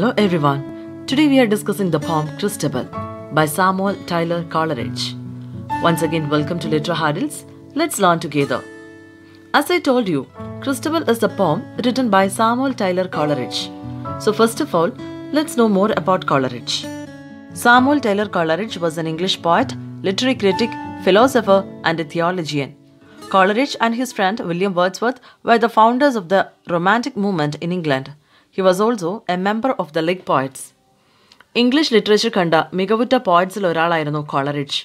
Hello everyone. Today we are discussing the poem Christabel by Samuel Tyler Coleridge. Once again, welcome to Litra Hurdles. Let's learn together. As I told you, Christabel is a poem written by Samuel Tyler Coleridge. So first of all, let's know more about Coleridge. Samuel Tyler Coleridge was an English poet, literary critic, philosopher, and a theologian. Coleridge and his friend William Wordsworth were the founders of the Romantic movement in England. He was also a member of the lake Poets. English literature കണ്ട മികവുറ്റ പോയറ്റ്സിൽ ഒരാളായിരുന്നു Coleridge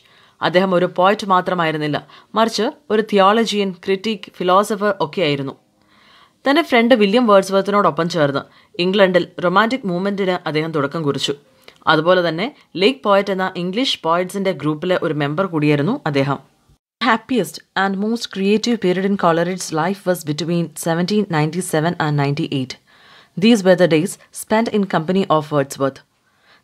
അദ്ദേഹം ഒരു poet മാത്രമായിരുന്നില്ല മറിച്ച് ഒരു theologian critic philosopher ഒക്കെയായിരുന്നു തൻ്റെ ഫ്രണ്ട് വില്യം വേർഡ്സ്വർത്തിനോടൊപ്പം ചേർന്ന് ഇംഗ്ലണ്ടിൽ റൊമാൻറ്റിക് മൂവ്മെൻറ്റിന് അദ്ദേഹം തുടക്കം കുറിച്ചു അതുപോലെ തന്നെ ലീഗ് പോയറ്റ് എന്ന ഇംഗ്ലീഷ് പോയറ്റ്സിൻ്റെ ഗ്രൂപ്പിലെ ഒരു മെമ്പർ കൂടിയായിരുന്നു അദ്ദേഹം happiest and most creative period in Coleridge's life was between seventeen ninety seven and ninety eight these were the days spent in company of Wordsworth.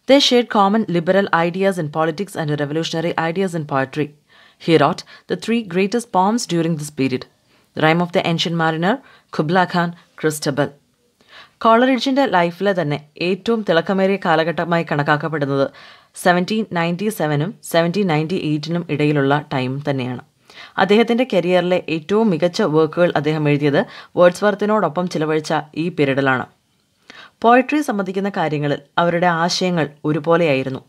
They shared common liberal ideas in politics and revolutionary ideas in poetry. He wrote the three greatest poems during this period The Rhyme of the Ancient Mariner, Kubla Khan, Christabel. കോളറിഡ്ജിൻ്റെ ലൈഫിലെ തന്നെ ഏറ്റവും തിളക്കമേറിയ കാലഘട്ടമായി കണക്കാക്കപ്പെടുന്നത് seventeen ninety സെവനും seventeen ninety എയ്റ്റിനും ഇടയിലുള്ള ടൈം തന്നെയാണ് അദ്ദേഹത്തിൻ്റെ കരിയറിലെ ഏറ്റവും മികച്ച വർക്കുകൾ അദ്ദേഹം എഴുതിയത് വർത്തിനോടൊപ്പം ചിലവഴിച്ച ഈ പീരീഡിലാണ് പോയട്രി സംബന്ധിക്കുന്ന കാര്യങ്ങളിൽ അവരുടെ ആശയങ്ങൾ ഒരുപോലെയായിരുന്നു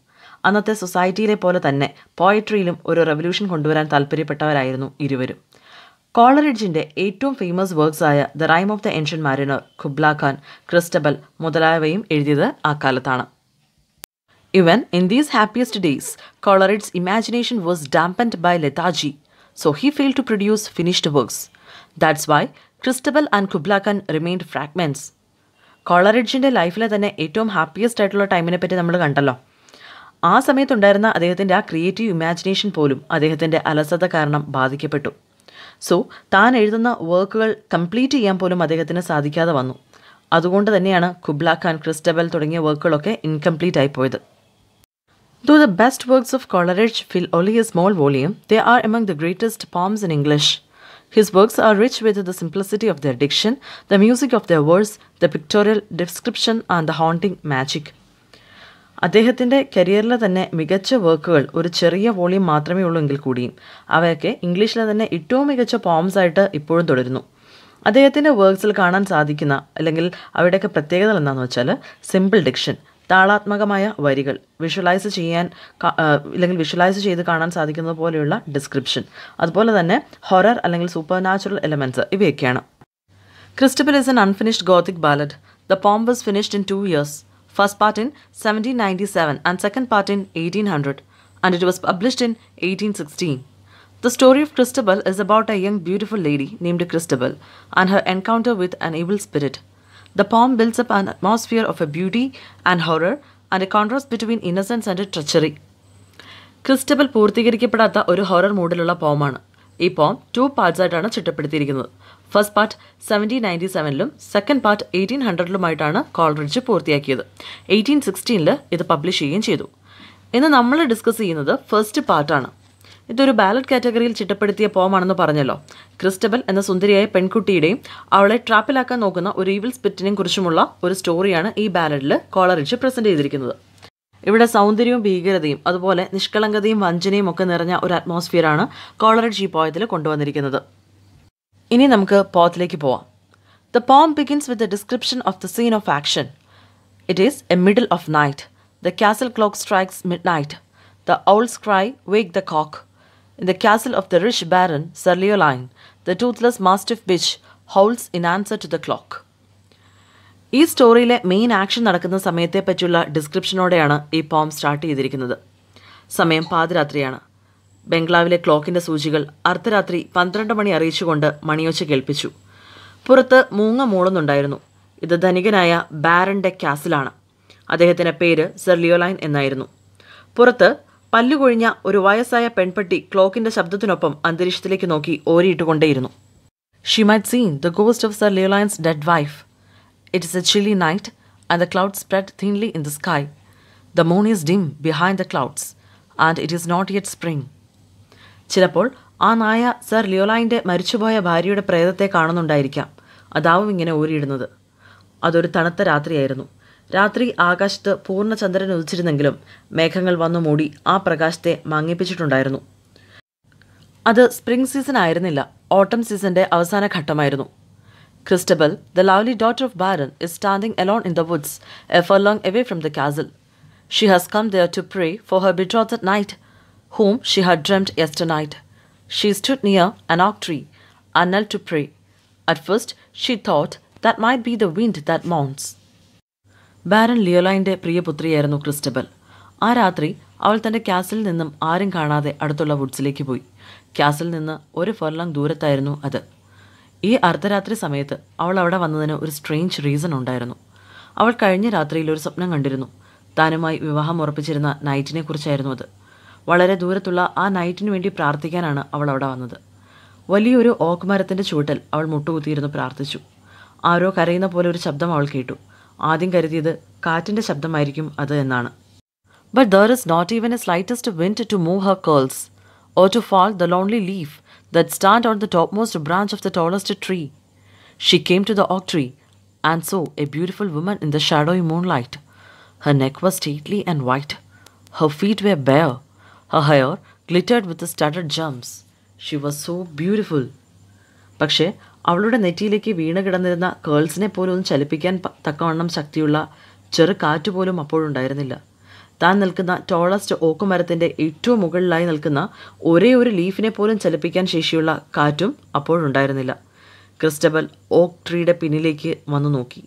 അന്നത്തെ സൊസൈറ്റിയിലെ പോലെ തന്നെ പോയട്രിയിലും ഒരു റെവല്യൂഷൻ കൊണ്ടുവരാൻ താല്പര്യപ്പെട്ടവരായിരുന്നു ഇരുവരും കോളറിഡ്ജിന്റെ ഏറ്റവും ഫേമസ് ആയ the rime of the ancient mariner Kubla Khan Christabel മുതലായവയും എഴുതിയത് ആ കാലത്താണ് even in these happiest days Coleridge's imagination was dampened by lethargy so he fail to produce finished works that's why Christabel and Kubla Khan remained fragments കോളറിഡ്ജിൻ്റെ ലൈഫിലെ തന്നെ ഏറ്റവും happiest ആയിട്ടുള്ള ടൈമിനെ പറ്റി നമ്മൾ കണ്ടല്ലോ ആ സമയത്തുണ്ടായിരുന്ന അദ്ദേഹത്തിൻ്റെ ആ ക്രിയേറ്റീവ് ഇമാജിനേഷൻ പോലും അദ്ദേഹത്തിൻ്റെ അലസത കാരണം ബാധിക്കപ്പെട്ടു സോ താൻ എഴുതുന്ന വർക്കുകൾ കംപ്ലീറ്റ് ചെയ്യാൻ പോലും അദ്ദേഹത്തിന് സാധിക്കാതെ വന്നു അതുകൊണ്ട് തന്നെയാണ് കുബ്ല ഖാൻ ക്രിസ്റ്റബൽ തുടങ്ങിയ വർക്കുകളൊക്കെ ഇൻകംപ്ലീറ്റ് ആയിപ്പോയത് though the best works of Coleridge fill only a small volume they are among the greatest poems in English His works are rich with the simplicity of their diction, the music of their words, the pictorial description and the haunting magic. അദ്ദേഹത്തിൻ്റെ കരിയറിലെ തന്നെ മികച്ച വർക്കുകൾ ഒരു ചെറിയ volume മാത്രമേ ഉള്ളൂ എങ്കിൽ കൂടിയും അവയൊക്കെ ഇംഗ്ലീഷിലെ തന്നെ ഏറ്റവും മികച്ച പോംസ് ആയിട്ട് ഇപ്പോഴും തുടരുന്നു അദ്ദേഹത്തിൻ്റെ വർക്ക്സിൽ കാണാൻ സാധിക്കുന്ന അല്ലെങ്കിൽ അവിടെയൊക്കെ പ്രത്യേകതകൾ എന്താണെന്ന് വെച്ചാൽ സിമ്പിൾ ഡിക്ഷൻ താളാത്മകമായ വരികൾ വിഷ്വലൈസ് ചെയ്യാൻ അല്ലെങ്കിൽ വിഷ്വലൈസ് ചെയ്ത് കാണാൻ സാധിക്കുന്നത് പോലെയുള്ള ഡിസ്ക്രിപ്ഷൻ അതുപോലെ തന്നെ ഹൊറർ അല്ലെങ്കിൽ സൂപ്പർ നാച്ചുറൽ എലമെൻറ്റ്സ് ഇവയൊക്കെയാണ് Christabel is an unfinished gothic ballad the poem was finished in two years first part in seventeen ninety seven and second part in eighteen hundred and it was published in eighteen sixteen the story of Christabel is about a young beautiful lady named Christabel and her encounter with an evil spirit The poem builds up an atmosphere of a beauty and horror and a contrast between innocence and treachery. Christabel പൂർത്തീകരിക്കപ്പെടാത്ത ഒരു horror മൂഡിലുള്ള പോമാണ് ഈ poem two parts ആയിട്ടാണ് ചിട്ടപ്പെടുത്തിയിരിക്കുന്നത് first part seventeen ninety സെവനിലും second part eighteen ഹൺഡ്രഡിലുമായിട്ടാണ് Coleridge പൂർത്തിയാക്കിയത് എയ്റ്റീൻ സിക്സ്റ്റീനിൽ ഇത് പബ്ലിഷ് ചെയ്യുകയും ചെയ്തു ഇന്ന് നമ്മൾ ഡിസ്കസ് ചെയ്യുന്നത് ഫസ്റ്റ് പാർട്ടാണ് ഇതൊരു ബാലറ്റ് കാറ്റഗറിയിൽ ചിട്ടപ്പെടുത്തിയ പോമാണെന്ന് പറഞ്ഞല്ലോ ക്രിസ്റ്റബൽ എന്ന സുന്ദരിയായ പെൺകുട്ടിയുടെയും അവളെ ട്രാപ്പിലാക്കാൻ നോക്കുന്ന ഒരു ഈവിൽ സ്പിറ്റിനെയും കുറിച്ചുമുള്ള ഒരു സ്റ്റോറിയാണ് ഈ ബാലറ്റിൽ കോളറിച്ച് പ്രസന്റ് ചെയ്തിരിക്കുന്നത് ഇവിടെ സൗന്ദര്യവും ഭീകരതയും അതുപോലെ നിഷ്കളങ്കതയും വഞ്ചനയും ഒക്കെ നിറഞ്ഞ ഒരു അറ്റ്മോസ്ഫിയറാണ് കോളറിഡ്ജ് ഈ പോയത്തിൽ കൊണ്ടുവന്നിരിക്കുന്നത് ഇനി നമുക്ക് പോത്തിലേക്ക് പോവാം the poem begins with the description of the scene of action it is a middle of night the castle clock strikes midnight the owls cry wake the cock In the castle of the rich baron, Sir Leoline, the toothless mastiff bitch howls in answer to the clock. ഈ സ്റ്റോറിയിലെ main action നടക്കുന്ന സമയത്തെപ്പറ്റിയുള്ള ഡിസ്ക്രിപ്ഷനോടെയാണ് ഈ പോം start ചെയ്തിരിക്കുന്നത് സമയം പാതിരാത്രിയാണ് ബംഗ്ലാവിലെ ക്ലോക്കിൻ്റെ സൂചികൾ അർദ്ധരാത്രി പന്ത്രണ്ട് മണി അറിയിച്ചുകൊണ്ട് മണിയൊച്ച കേൾപ്പിച്ചു പുറത്ത് മൂങ്ങ മൂളുന്നുണ്ടായിരുന്നു ഇത് ധനികനായ ബാരൻ ഡെ ക്യാസിലാണ് അദ്ദേഹത്തിൻ്റെ പേര് സെർലിയോലൈൻ എന്നായിരുന്നു പുറത്ത് പല്ലുകൊഴിഞ്ഞ ഒരു വയസ്സായ പെൺപട്ടി ക്ലോക്കിന്റെ ശബ്ദത്തിനൊപ്പം അന്തരീക്ഷത്തിലേക്ക് നോക്കി ഓരിയിട്ടുകൊണ്ടേയിരുന്നു she might seen the ghost of sir Leoline's dead wife it is a chilly night and the cloud spread thinly in the sky the moon is dim behind the clouds and it is not yet spring ചിലപ്പോൾ ആ നായ sir ലിയോലൈൻ്റെ മരിച്ചുപോയ ഭാര്യയുടെ പ്രേതത്തെ കാണുന്നുണ്ടായിരിക്കാം അതാവും ഇങ്ങനെ ഓരിയിടുന്നത് അതൊരു തണുത്ത രാത്രിയായിരുന്നു രാത്രി ആകാശത്ത് പൂർണ്ണചന്ദ്രൻ ഉദിച്ചിരുന്നെങ്കിലും മേഘങ്ങൾ വന്നു മൂടി ആ പ്രകാശത്തെ മങ്ങിപ്പിച്ചിട്ടുണ്ടായിരുന്നു അത് സ്പ്രിംഗ് സീസൺ ആയിരുന്നില്ല ഓട്ടം സീസന്റെ അവസാന ഘട്ടമായിരുന്നു Christabel the lovely daughter of baron is standing alone in the woods a furlong away from the castle she has come there to pray for her betrothed at night whom she had dreamed yesternight she stood near an oak tree അന്നൽ to pray at first she thought that might be the wind that mounts baron ലിയോലൈൻ്റെ പ്രിയപുത്രിയായിരുന്നു ക്രിസ്റ്റബൽ ആ രാത്രി അവൾ തൻ്റെ ക്യാസിൽ നിന്നും ആരും കാണാതെ അടുത്തുള്ള വുഡ്സിലേക്ക് പോയി ക്യാസിൽ നിന്ന് ഒരു ഫൊർലങ് ദൂരത്തായിരുന്നു അത് ഈ അർദ്ധരാത്രി സമയത്ത് അവൾ അവിടെ വന്നതിന് ഒരു സ്ട്രേഞ്ച് റീസൺ ഉണ്ടായിരുന്നു അവൾ കഴിഞ്ഞ രാത്രിയിൽ ഒരു സ്വപ്നം കണ്ടിരുന്നു താനുമായി വിവാഹം ഉറപ്പിച്ചിരുന്ന നൈറ്റിനെ കുറിച്ചായിരുന്നു അത് വളരെ ദൂരത്തുള്ള ആ നൈറ്റിനു വേണ്ടി പ്രാർത്ഥിക്കാനാണ് അവൾ അവിടെ വന്നത് വലിയൊരു ഓക്ക് മരത്തിൻ്റെ ചൂട്ടൽ അവൾ മുട്ടുകുത്തിയിരുന്നു പ്രാർത്ഥിച്ചു ആരോ കരയുന്ന പോലെ ഒരു ശബ്ദം അവൾ കേട്ടു ആദ്യം കരുതിയത് കാറ്റിന്റെ ശബ്ദമായിരിക്കും അത് എന്നാണ് but there is not even a slightest wind to move her curls or to fall the lonely leaf that stand on the topmost branch of the tallest tree she came to the oak tree and saw a beautiful woman in the shadowy moonlight her neck was stately and white her feet were bare her hair glittered with studded gems she was so beautiful പക്ഷേ അവളുടെ നെറ്റിയിലേക്ക് വീണ് കിടന്നിരുന്ന കേൾസിനെ പോലും ഒന്ന് ചലിപ്പിക്കാൻ തക്കവണ്ണം ശക്തിയുള്ള ചെറു കാറ്റ് പോലും അപ്പോഴുണ്ടായിരുന്നില്ല താൻ നിൽക്കുന്ന ടോളസ്റ്റ് ഓക്കുമരത്തിൻ്റെ ഏറ്റവും മുകളിലായി നിൽക്കുന്ന ഒരേ ഒരു ലീഫിനെ പോലും ചലിപ്പിക്കാൻ ശേഷിയുള്ള കാറ്റും അപ്പോഴുണ്ടായിരുന്നില്ല ക്രിസ്റ്റബൽ ഓക്ക് ട്രീയുടെ പിന്നിലേക്ക് വന്നു നോക്കി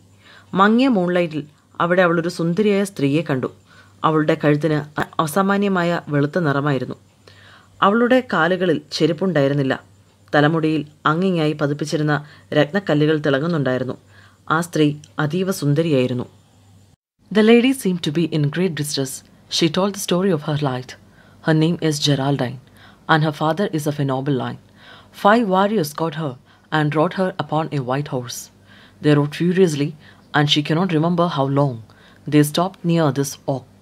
മങ്ങിയ മൂൺലൈറ്റിൽ അവിടെ അവളൊരു സുന്ദരിയായ സ്ത്രീയെ കണ്ടു അവളുടെ കഴുത്തിന് അസാമാന്യമായ വെളുത്ത നിറമായിരുന്നു അവളുടെ കാലുകളിൽ ചെരുപ്പുണ്ടായിരുന്നില്ല തലമുടിയിൽ അങ്ങിങ്ങായി പതിപ്പിച്ചിരുന്ന രത്നക്കല്ലുകൾ തിളങ്ങുന്നുണ്ടായിരുന്നു ആ സ്ത്രീ അതീവ സുന്ദരിയായിരുന്നു the lady seem to be in great distress she told the story of her life her name is Geraldine and her father is of a noble line five warriors caught her and rode her upon a white horse they rode furiously and she cannot remember how long they stop near this oak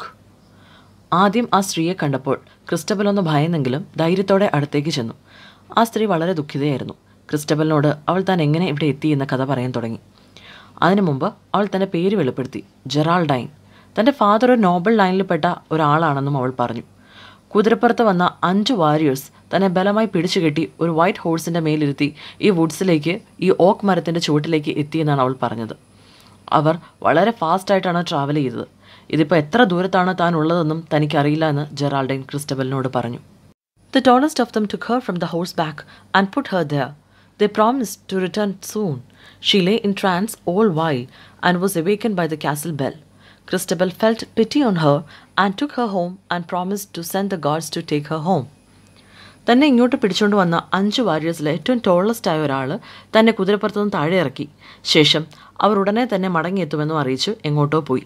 ആദ്യം ആ സ്ത്രീയെ കണ്ടപ്പോൾ Cristobal ഒന്ന് ഭയന്നെങ്കിലും ധൈര്യത്തോടെ അടുത്തേക്ക് ചെന്നു ആ സ്ത്രീ വളരെ ദുഃഖിതയായിരുന്നു ക്രിസ്റ്റബലിനോട് അവൾ താൻ എങ്ങനെ ഇവിടെ എത്തി എന്ന കഥ പറയാൻ തുടങ്ങി അതിനു മുമ്പ് അവൾ തൻ്റെ പേര് വെളിപ്പെടുത്തി ജെറാൾഡൈൻ തൻ്റെ ഫാദർ ഒരു നോബൽ ലൈനിൽപ്പെട്ട ഒരാളാണെന്നും അവൾ പറഞ്ഞു കുതിരപ്പുറത്ത് വന്ന അഞ്ച് വാരിയേഴ്സ് തന്നെ ബലമായി പിടിച്ചുകെട്ടി ഒരു വൈറ്റ് ഹോഴ്സിൻ്റെ മേലിരുത്തി ഈ വുഡ്സിലേക്ക് ഈ ഓക്ക് മരത്തിൻ്റെ ചുവട്ടിലേക്ക് എത്തിയെന്നാണ് അവൾ പറഞ്ഞത് അവർ വളരെ ഫാസ്റ്റായിട്ടാണ് ട്രാവൽ ചെയ്തത് ഇതിപ്പോൾ എത്ര ദൂരത്താണ് താൻ ഉള്ളതെന്നും തനിക്കറിയില്ല എന്ന് ജെറാൾഡൈൻ ക്രിസ്റ്റബലിനോട് പറഞ്ഞു The tallest of them took her from the horseback and put her there. They promised to return soon. She lay in trance all while and was awakened by the castle bell. Christabel felt pity on her and took her home and promised to send the guards to take her home. തന്നെ ഇങ്ങോട്ട് പിടിച്ചുകൊണ്ട് വന്ന അഞ്ച് വാരിയേഴ്സിൽ ഏറ്റവും ടോളസ്റ്റായ ഒരാൾ തന്നെ കുതിരപ്പുറത്തുനിന്ന് താഴെ ഇറക്കി ശേഷം അവർ ഉടനെ തന്നെ മടങ്ങിയെത്തുമെന്നും അറിയിച്ചു എങ്ങോട്ടോ പോയി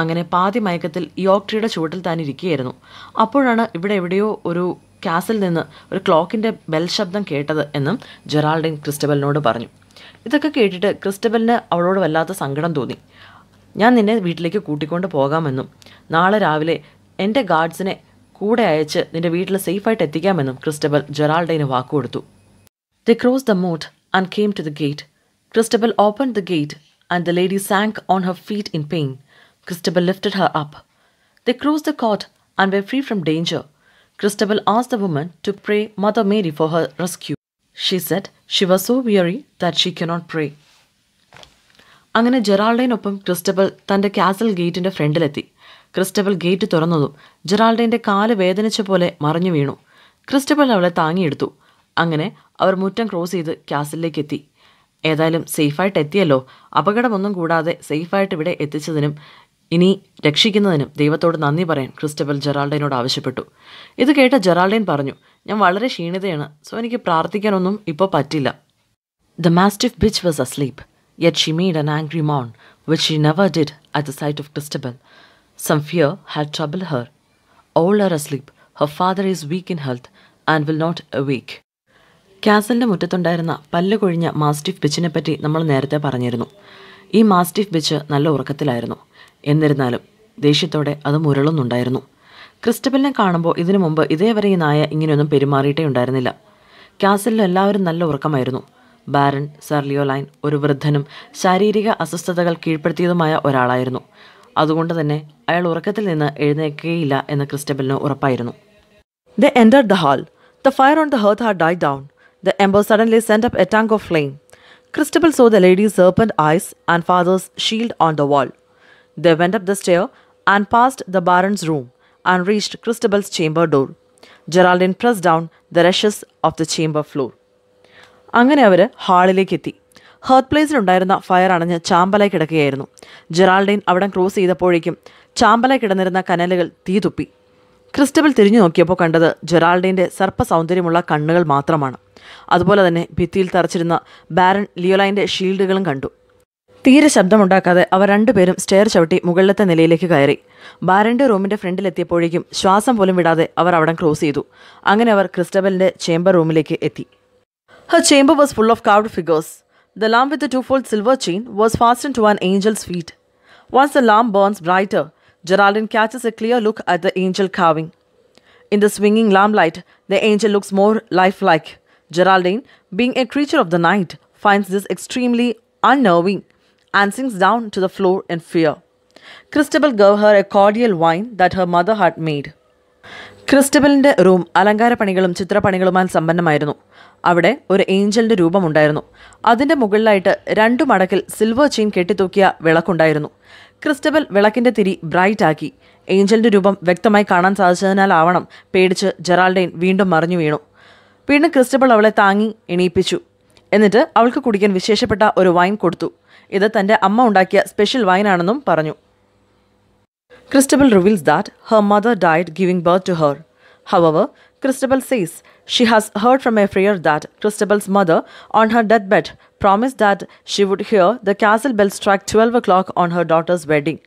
അങ്ങനെ പാതി മയക്കത്തിൽ യോക്ട്രിയുടെ ചുവട്ടിൽ താൻ ഇരിക്കുകയായിരുന്നു അപ്പോഴാണ് ഇവിടെ എവിടെയോ ഒരു കാസിൽ നിന്ന് ഒരു ക്ലോക്കിൻ്റെ ബെൽ ശബ്ദം കേട്ടത് എന്നും ജെറാൾഡിൻ ക്രിസ്റ്റബലിനോട് പറഞ്ഞു ഇതൊക്കെ കേട്ടിട്ട് ക്രിസ്റ്റബലിന് അവളോട് വല്ലാത്ത സങ്കടം തോന്നി ഞാൻ നിന്നെ വീട്ടിലേക്ക് കൂട്ടിക്കൊണ്ട് പോകാമെന്നും നാളെ രാവിലെ എൻ്റെ ഗാർഡ്സിനെ കൂടെ അയച്ച് നിന്റെ വീട്ടിൽ സേഫായിട്ട് എത്തിക്കാമെന്നും ക്രിസ്റ്റബൽ ജെറാൾഡൈന് വാക്കുകൊടുത്തു they cross the moat and came to the gate Christabel open the gate and the lady sank on her feet in pain Christabel lifted her up they cross the court and were free from danger Christabel asked the woman to pray Mother Mary for her rescue. She said she was so weary that she cannot pray. അങ്ങനെ ജെറാൾഡൈനൊപ്പം Cristobal തന്റെ castle ഗേറ്റിൻ്റെ ഫ്രണ്ടിലെത്തി Cristobal gate തുറന്നതും ജെറാൾഡൈൻ്റെ കാല് വേദനിച്ച പോലെ മറിഞ്ഞു വീണു Cristobal അവളെ താങ്ങിയെടുത്തു അങ്ങനെ അവർ മുറ്റം ക്രോസ് ചെയ്ത് കാസലിലേക്ക് എത്തി ഏതായാലും സേഫായിട്ട് എത്തിയല്ലോ അപകടമൊന്നും കൂടാതെ സേഫായിട്ട് ഇവിടെ എത്തിച്ചതിനും ഇനി രക്ഷിക്കുന്നതിനും ദൈവത്തോട് നന്ദി പറയാൻ ക്രിസ്റ്റബൽ ജെറാൾഡൈനോട് ആവശ്യപ്പെട്ടു ഇത് കേട്ട ജെറാൾഡൈൻ പറഞ്ഞു ഞാൻ വളരെ ക്ഷീണിതയാണ് സോ എനിക്ക് പ്രാർത്ഥിക്കാനൊന്നും ഇപ്പോൾ പറ്റില്ല the mastiff bitch was asleep yet she made an angry moan which she never did at the sight of Christabel some fear had trouble her all are asleep her father is weak in health and will not awake ക്യാസലിൻ്റെ മുറ്റത്തുണ്ടായിരുന്ന പല്ല് കൊഴിഞ്ഞ mastiff പറ്റി നമ്മൾ നേരത്തെ പറഞ്ഞിരുന്നു ഈ mastiff bitch നല്ല ഉറക്കത്തിലായിരുന്നു എന്നിരുന്നാലും ദേഷ്യത്തോടെ അത് മുരളുന്നുണ്ടായിരുന്നു ക്രിസ്റ്റബലിനെ കാണുമ്പോൾ ഇതിനു മുമ്പ് ഇതേവരെ ഈ നായ ഇങ്ങനെയൊന്നും പെരുമാറിയിട്ടേ ഉണ്ടായിരുന്നില്ല ക്യാസലിൽ എല്ലാവരും നല്ല ഉറക്കമായിരുന്നു ബാരൺ സർ ഒരു വൃദ്ധനും ശാരീരിക അസ്വസ്ഥതകൾ കീഴ്പ്പെടുത്തിയതുമായ ഒരാളായിരുന്നു അതുകൊണ്ട് തന്നെ അയാൾ ഉറക്കത്തിൽ നിന്ന് എഴുന്നേക്കുകയില്ല എന്ന് ക്രിസ്റ്റബലിന് ഉറപ്പായിരുന്നു the enter the hall the fire on the hearth had die down the ember suddenly send up a of flame Christabel saw the lady's serpent eyes and father's shield on the wall They went up the stair and passed the Baron's room and reached Christabel's chamber door. Geraldine press down the rushes of the chamber floor അങ്ങനെ അവർ ഹാളിലേക്ക് എത്തി ഹേർത്ത് പ്ലേസിലുണ്ടായിരുന്ന fire അണഞ്ഞ് ചാമ്പലായി കിടക്കുകയായിരുന്നു Geraldine അവിടം cross ചെയ്തപ്പോഴേക്കും ചാമ്പലായി കിടന്നിരുന്ന കനലുകൾ തീ തുപ്പി Cristobal തിരിഞ്ഞു നോക്കിയപ്പോൾ കണ്ടത് ജെറാൾഡിൻ്റെ സർപ്പ സൗന്ദര്യമുള്ള കണ്ണുകൾ മാത്രമാണ് അതുപോലെ തന്നെ ഭിത്തിയിൽ തറച്ചിരുന്ന ബാരൺ ലിയോലൈൻ്റെ ഷീൽഡുകളും കണ്ടു തീരെ ശബ്ദമുണ്ടാക്കാതെ അവർ രണ്ടുപേരും സ്റ്റെയർ ചവിട്ടി മുകളിലത്തെ നിലയിലേക്ക് കയറി ബാരൻ്റെ റൂമിൻ്റെ ഫ്രണ്ടിലെത്തിയപ്പോഴേക്കും ശ്വാസം പോലും വിടാതെ അവർ അവിടെ ക്ലോസ് ചെയ്തു അങ്ങനെ അവർ ക്രിസ്റ്റബലിൻ്റെ ചേംബർ റൂമിലേക്ക് എത്തി her chamber was full of carved figures the lamp with two fold silver chain was fast to an angel's feet was the lamp burns brighter Geraldine catches a clear look at the angel carving in the swinging lamp light the angel looks more life like Geraldine being a creature of the night finds this extremely unnerving and sinks down to the floor in fear. Christabel gave her a cordial wine that her mother had made. ക്രിസ്റ്റബലിൻ്റെ room അലങ്കാരപ്പണികളും ചിത്രപ്പണികളുമായി സമ്പന്നമായിരുന്നു അവിടെ ഒരു ഏഞ്ചലിൻ്റെ രൂപമുണ്ടായിരുന്നു അതിൻ്റെ മുകളിലായിട്ട് രണ്ടു മടക്കിൽ സിൽവർ ചെയിൻ കെട്ടിത്തൂക്കിയ വിളക്കുണ്ടായിരുന്നു ക്രിസ്റ്റബൽ വിളക്കിൻ്റെ തിരി ബ്രൈറ്റ് ആക്കി ഏഞ്ചലിൻ്റെ രൂപം വ്യക്തമായി കാണാൻ സാധിച്ചതിനാലാവണം പേടിച്ച് ജെറാൾഡൈൻ വീണ്ടും മറിഞ്ഞു വീണു വീണ്ടും ക്രിസ്റ്റബൽ അവളെ താങ്ങി എണീപ്പിച്ചു എന്നിട്ട് അവൾക്ക് കുടിക്കാൻ വിശേഷപ്പെട്ട ഒരു വൈൻ കൊടുത്തു ഇത് തൻ്റെ അമ്മ ഉണ്ടാക്കിയ സ്പെഷ്യൽ വൈനാണെന്നും പറഞ്ഞു Christabel reveals that her mother died giving birth to her however Christabel says she has heard from a friar that Christabel's mother on her death bed promise that she would hear the castle bell strike twelve o'clock on her daughter's wedding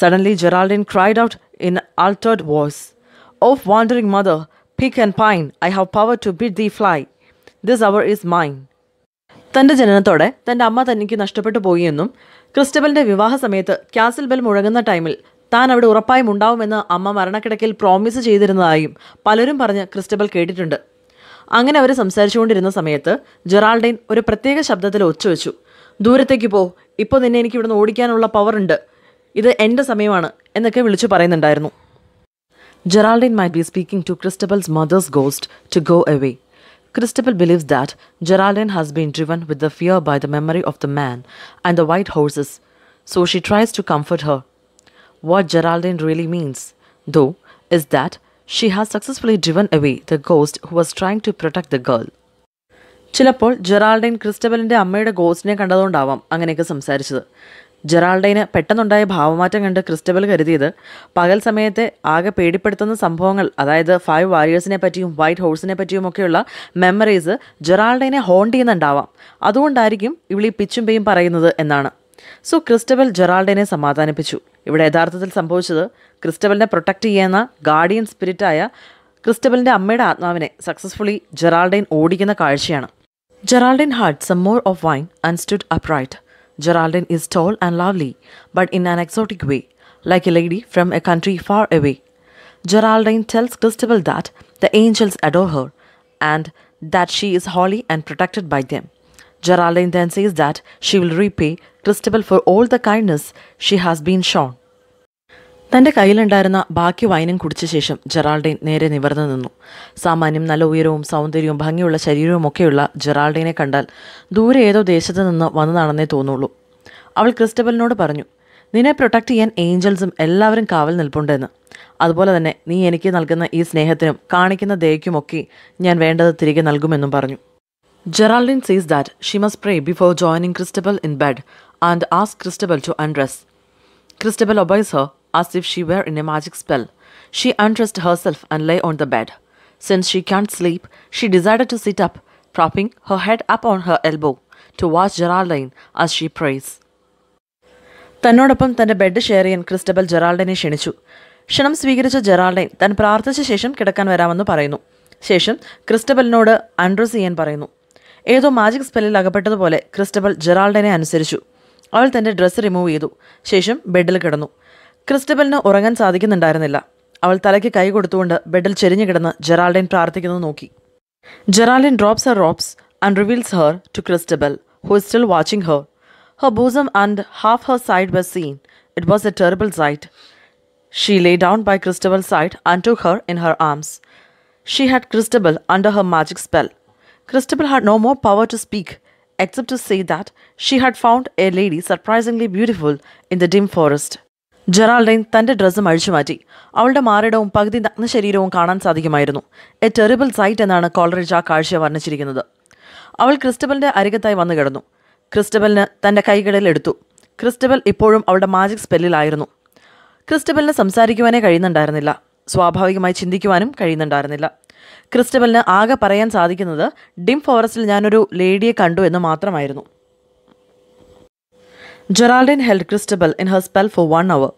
suddenly Geraldine cried out in altered voice off wandering mother peak and pine I have power to bid thee fly this hour is mine തൻ്റെ ജനനത്തോടെ തൻ്റെ അമ്മ തനിക്ക് നഷ്ടപ്പെട്ടു പോയിയെന്നും ക്രിസ്റ്റബലിൻ്റെ വിവാഹ സമയത്ത് ക്യാസിൽ bell മുഴങ്ങുന്ന ടൈമിൽ താൻ അവിടെ ഉറപ്പായും ഉണ്ടാവുമെന്ന് അമ്മ മരണക്കിടക്കിൽ പ്രോമിസ് ചെയ്തിരുന്നതായും പലരും പറഞ്ഞ് ക്രിസ്റ്റബൽ കേട്ടിട്ടുണ്ട് അങ്ങനെ അവർ സംസാരിച്ചുകൊണ്ടിരുന്ന സമയത്ത് ജെറാൾഡൈൻ ഒരു പ്രത്യേക ശബ്ദത്തിൽ ഒച്ചുവെച്ചു ദൂരത്തേക്ക് പോ ഇപ്പോൾ നിന്നെ എനിക്ക് ഇവിടുന്ന് ഓടിക്കാനുള്ള പവറുണ്ട് ഇത് എൻ്റെ സമയമാണ് എന്നൊക്കെ വിളിച്ചു പറയുന്നുണ്ടായിരുന്നു Geraldine might be speaking to Christabel's mother's ghost to go away Christabel believes that Geraldine has been driven with the fear by the memory of the man and the white horses, so she tries to comfort her. What Geraldine really means, though, is that she has successfully driven away the ghost who was trying to protect the girl. ചിലപ്പോൾ Geraldine ക്രിസ്റ്റബലിൻ്റെ അമ്മയുടെ ഗോസ്റ്റിനെ കണ്ടതുകൊണ്ടാവാം അങ്ങനെയൊക്കെ സംസാരിച്ചത് ജെറാൾഡൈന് പെട്ടെന്നുണ്ടായ ഭാവമാറ്റം കണ്ട് Cristobal കരുതിയത് പകൽ സമയത്തെ ആകെ പേടിപ്പെടുത്തുന്ന സംഭവങ്ങൾ അതായത് ഫൈവ് വാരിയേഴ്സിനെ പറ്റിയും വൈറ്റ് ഹോഴ്സിനെ പറ്റിയുമൊക്കെയുള്ള മെമ്മറീസ് ജെറാൾഡൈനെ ഹോണ്ട് ചെയ്യുന്നുണ്ടാവാം അതുകൊണ്ടായിരിക്കും ഇവിളി പിച്ചും പേയും പറയുന്നത് എന്നാണ് സോ ക്രിസ്റ്റബൽ ജെറാൾഡൈനെ സമാധാനിപ്പിച്ചു ഇവിടെ യഥാർത്ഥത്തിൽ സംഭവിച്ചത് ക്രിസ്റ്റബലിനെ പ്രൊട്ടക്റ്റ് ചെയ്യുന്ന ഗാർഡിയൻ സ്പിരിറ്റായ ക്രിസ്റ്റബലിൻ്റെ അമ്മയുടെ ആത്മാവിനെ സക്സസ്ഫുള്ളി ജെറാൾഡൈൻ ഓടിക്കുന്ന കാഴ്ചയാണ് Geraldine had some more of wine and stood upright Geraldine is tall and lovely, but in an exotic way, like a lady from a country far away. Geraldine tells Christabel that the angels adore her and that she is holy and protected by them. Geraldine then says that she will repay Christabel for all the kindness she has been shown. തന്റെ കയ്യിലുണ്ടായിരുന്ന ബാക്കി വൈനും കുടിച്ച ശേഷം ജെറാൾഡീൻ നേരെ നിവർന്നു നിന്നു സാമാന്യം നല്ല ഉയരവും സൗന്ദര്യവും ഭംഗിയുള്ള ശരീരവുമൊക്കെയുള്ള ജെറാൾഡീനെ കണ്ടാൽ ദൂരെ ഏതോ ദേശത്തു നിന്ന് വന്നതാണെന്നേ തോന്നുള്ളൂ അവൾ ക്രിസ്റ്റബലിനോട് പറഞ്ഞു നിന്നെ പ്രൊട്ടക്റ്റ് ചെയ്യാൻ ഏഞ്ചൽസും എല്ലാവരും കാവൽ നിൽപ്പുണ്ടെന്ന് അതുപോലെ തന്നെ നീ എനിക്ക് നൽകുന്ന ഈ സ്നേഹത്തിനും കാണിക്കുന്ന ദയയ്ക്കുമൊക്കെ ഞാൻ വേണ്ടത് തിരികെ നൽകുമെന്നും പറഞ്ഞു ജെറാൾഡീൻ സീസ് that she must pray before joining Christabel in bed and ആസ് Christabel to undress Christabel obeys her as if she were in a magic spell. She undressed herself and lay on the bed. Since she can't sleep, she decided to sit up, propping her head up on her elbow to watch Geraldine as she prays. തന്നോടൊപ്പം തന്റെ bed share ചെയ്യാൻ Christabel ജെറാൾഡിനെ ക്ഷണിച്ചു ക്ഷണം സ്വീകരിച്ച Geraldine താൻ പ്രാർത്ഥിച്ച ശേഷം കിടക്കാൻ വരാമെന്ന് പറയുന്നു ശേഷം ക്രിസ്റ്റബലിനോട് അൺഡ്രസ് ചെയ്യാൻ പറയുന്നു ഏതോ മാജിക് സ്പെല്ലിൽ അകപ്പെട്ടതുപോലെ ക്രിസ്റ്റബൽ ജെറാൾഡിനെ അനുസരിച്ചു അവൾ തന്റെ ഡ്രസ്സ് റിമൂവ് ചെയ്തു ശേഷം ബെഡിൽ കിടന്നു ക്രിസ്റ്റബലിന് ഉറങ്ങാൻ സാധിക്കുന്നുണ്ടായിരുന്നില്ല അവൾ തലയ്ക്ക് കൈ കൊടുത്തുകൊണ്ട് ബെഡിൽ ചെരിഞ്ഞു കിടന്ന് ജെറാൾഡൈൻ പ്രാർത്ഥിക്കുന്നത് നോക്കി Geraldine drops her robes and reveals her to Christabel who is still watching her her bosom and half her side were seen it was a terrible sight she lay down by Christabel side and to her in her arms she had Christabel under her magic spell Christabel had no more power to speak except to say that she had found a lady surprisingly beautiful in the dim forest. Geraldine തന്റെ ഡ്രസ്സും അഴിച്ചു മാറ്റി അവളുടെ മാറിടവും പകുതി നഗ്നശരീരവും കാണാൻ സാധിക്കുമായിരുന്നു A terrible site എന്നാണ് കോളറേജ് ആ കാഴ്ച വർണ്ണിച്ചിരിക്കുന്നത് അവൾ ക്രിസ്റ്റബലിന്റെ അരികത്തായി വന്നു കിടന്നു ക്രിസ്റ്റബലിന് തന്റെ കൈകളിൽ എടുത്തു ക്രിസ്റ്റബൽ ഇപ്പോഴും അവളുടെ മാജിക് സ്പെല്ലിലായിരുന്നു ക്രിസ്റ്റബലിന് സംസാരിക്കുവാനേ കഴിയുന്നുണ്ടായിരുന്നില്ല സ്വാഭാവികമായി ചിന്തിക്കുവാനും കഴിയുന്നുണ്ടായിരുന്നില്ല ക്രിസ്റ്റബലിന് ആകെ പറയാൻ സാധിക്കുന്നത് ഡിം ഫോറസ്റ്റിൽ ഞാനൊരു ലേഡിയെ കണ്ടു എന്ന് മാത്രമായിരുന്നു Geraldine held Christabel in her spell for one hour.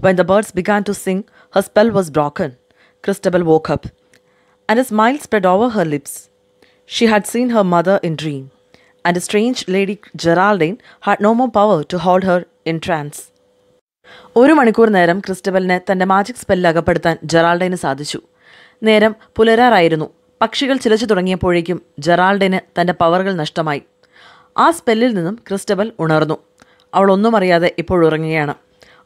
When the birds began to sing, her spell was broken. Christabel woke up, and a smile spread over her lips. She had seen her mother in dream, and a strange lady Geraldine had no more power to hold her in trance. ഒരു മണിക്കൂർ നേരം ക്രിസ്റ്റബലിനെ തന്റെ magic സ്പെല്ലിൽ അകപ്പെടുത്താൻ ജെറാൾഡൈന് സാധിച്ചു നേരം പുലരാറായിരുന്നു പക്ഷികൾ ചിലച്ചു തുടങ്ങിയപ്പോഴേക്കും ജെറാൾഡൈന് തന്റെ പവറുകൾ നഷ്ടമായി ആ സ്പെല്ലിൽ നിന്നും ക്രിസ്റ്റബൽ ഉണർന്നു അവൾ ഒന്നും അറിയാതെ ഇപ്പോൾ ഉറങ്ങുകയാണ്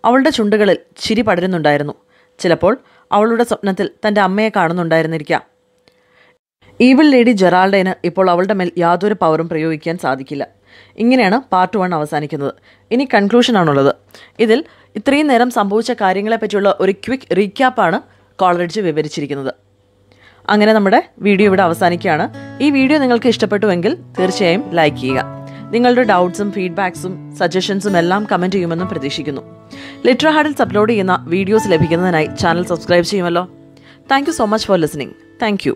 അവളുടെ ചുണ്ടുകളിൽ ചിരി പടരുന്നുണ്ടായിരുന്നു ചിലപ്പോൾ അവളുടെ സ്വപ്നത്തിൽ തൻ്റെ അമ്മയെ കാണുന്നുണ്ടായിരുന്നിരിക്കാം ഈവിൾ ലേഡി ജെറാൾഡേന് ഇപ്പോൾ അവളുടെ മേൽ യാതൊരു പവറും പ്രയോഗിക്കാൻ സാധിക്കില്ല ഇങ്ങനെയാണ് പാർട്ട് വൺ അവസാനിക്കുന്നത് ഇനി കൺക്ലൂഷനാണുള്ളത് ഇതിൽ ഇത്രയും നേരം സംഭവിച്ച കാര്യങ്ങളെപ്പറ്റിയുള്ള ഒരു ക്വിക്ക് റീക്യാപ്പാണ് കോളറേജ് വിവരിച്ചിരിക്കുന്നത് അങ്ങനെ നമ്മുടെ വീഡിയോ ഇവിടെ അവസാനിക്കുകയാണ് ഈ വീഡിയോ നിങ്ങൾക്ക് ഇഷ്ടപ്പെട്ടുവെങ്കിൽ തീർച്ചയായും ലൈക്ക് ചെയ്യുക നിങ്ങളുടെ ഡൗട്ട്സും ഫീഡ്ബാക്സും സജഷൻസും എല്ലാം കമൻറ്റ് ചെയ്യുമെന്നും പ്രതീക്ഷിക്കുന്നു ലിറ്റർ ഹാഡിൽസ് അപ്ലോഡ് ചെയ്യുന്ന വീഡിയോസ് ലഭിക്കുന്നതിനായി ചാനൽ സബ്സ്ക്രൈബ് ചെയ്യുമല്ലോ thank so much for listening thank